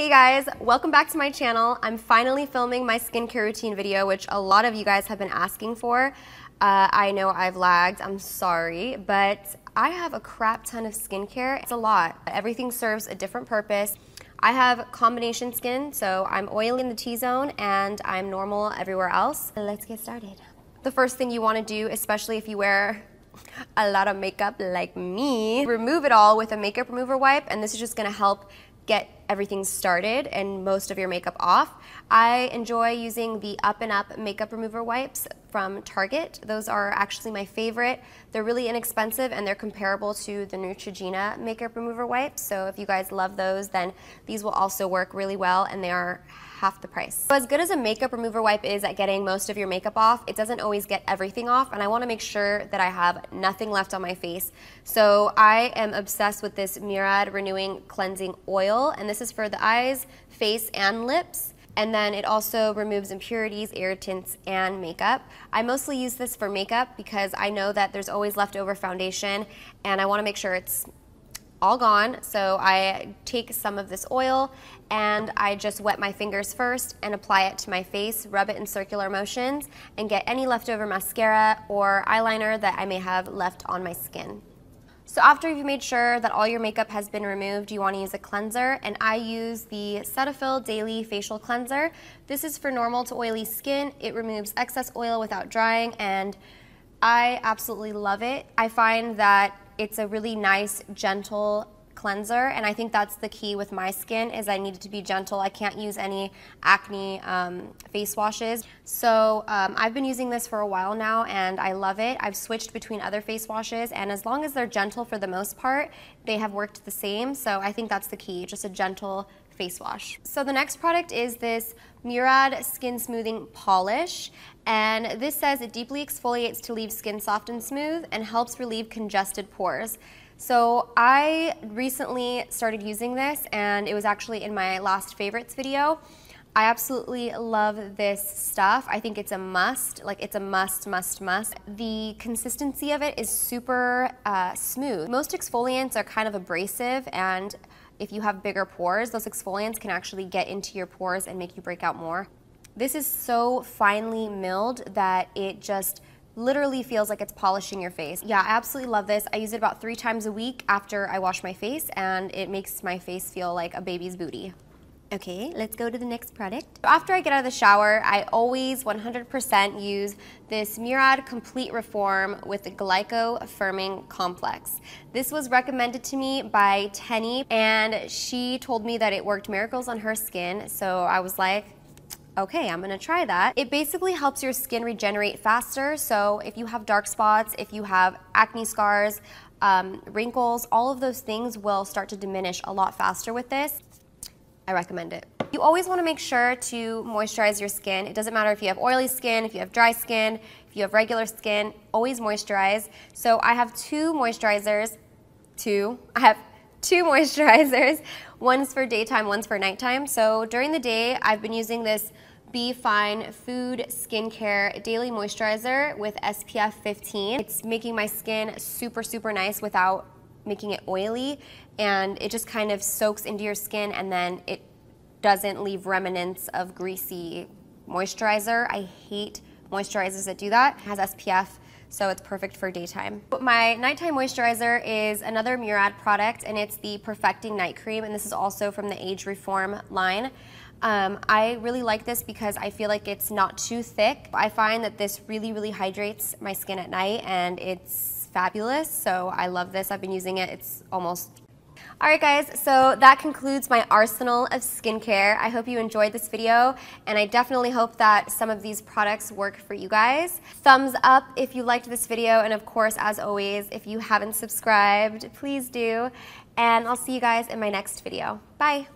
Hey guys, welcome back to my channel. I'm finally filming my skincare routine video, which a lot of you guys have been asking for. Uh, I know I've lagged, I'm sorry, but I have a crap ton of skincare. It's a lot. Everything serves a different purpose. I have combination skin, so I'm oily in the T-zone and I'm normal everywhere else. Let's get started. The first thing you wanna do, especially if you wear a lot of makeup like me, remove it all with a makeup remover wipe, and this is just gonna help get everything started and most of your makeup off. I enjoy using the Up and Up makeup remover wipes from Target. Those are actually my favorite. They're really inexpensive and they're comparable to the Neutrogena makeup remover wipes. So if you guys love those, then these will also work really well and they are half the price. So as good as a makeup remover wipe is at getting most of your makeup off, it doesn't always get everything off and I wanna make sure that I have nothing left on my face. So I am obsessed with this Murad Renewing Cleansing Oil and this is for the eyes, face, and lips. And then it also removes impurities, irritants, and makeup. I mostly use this for makeup because I know that there's always leftover foundation and I wanna make sure it's all gone. So I take some of this oil and I just wet my fingers first and apply it to my face, rub it in circular motions, and get any leftover mascara or eyeliner that I may have left on my skin. So after you've made sure that all your makeup has been removed, you want to use a cleanser, and I use the Cetaphil Daily Facial Cleanser. This is for normal to oily skin. It removes excess oil without drying, and I absolutely love it. I find that it's a really nice, gentle cleanser and I think that's the key with my skin is I needed to be gentle. I can't use any acne um, face washes. So um, I've been using this for a while now and I love it. I've switched between other face washes and as long as they're gentle for the most part, they have worked the same. So I think that's the key, just a gentle face wash. So the next product is this Murad Skin Smoothing Polish. And this says it deeply exfoliates to leave skin soft and smooth and helps relieve congested pores. So I recently started using this and it was actually in my last favorites video. I absolutely love this stuff. I think it's a must, like it's a must, must, must. The consistency of it is super uh, smooth. Most exfoliants are kind of abrasive and if you have bigger pores, those exfoliants can actually get into your pores and make you break out more. This is so finely milled that it just literally feels like it's polishing your face. Yeah, I absolutely love this. I use it about three times a week after I wash my face and it makes my face feel like a baby's booty. Okay, let's go to the next product. After I get out of the shower, I always 100% use this Murad Complete Reform with Glyco Firming Complex. This was recommended to me by Tenny, and she told me that it worked miracles on her skin, so I was like, okay, I'm gonna try that. It basically helps your skin regenerate faster. So if you have dark spots, if you have acne scars, um, wrinkles, all of those things will start to diminish a lot faster with this. I recommend it. You always wanna make sure to moisturize your skin. It doesn't matter if you have oily skin, if you have dry skin, if you have regular skin, always moisturize. So I have two moisturizers, two. I have two moisturizers. One's for daytime, one's for nighttime. So during the day, I've been using this Be Fine Food Skincare Daily Moisturizer with SPF 15. It's making my skin super, super nice without making it oily and it just kind of soaks into your skin and then it doesn't leave remnants of greasy moisturizer. I hate moisturizers that do that. It has SPF so it's perfect for daytime. My nighttime moisturizer is another Murad product, and it's the Perfecting Night Cream, and this is also from the Age Reform line. Um, I really like this because I feel like it's not too thick. I find that this really, really hydrates my skin at night, and it's fabulous, so I love this. I've been using it. It's almost all right guys, so that concludes my arsenal of skincare. I hope you enjoyed this video and I definitely hope that some of these products work for you guys. Thumbs up if you liked this video and of course as always, if you haven't subscribed, please do. And I'll see you guys in my next video. Bye.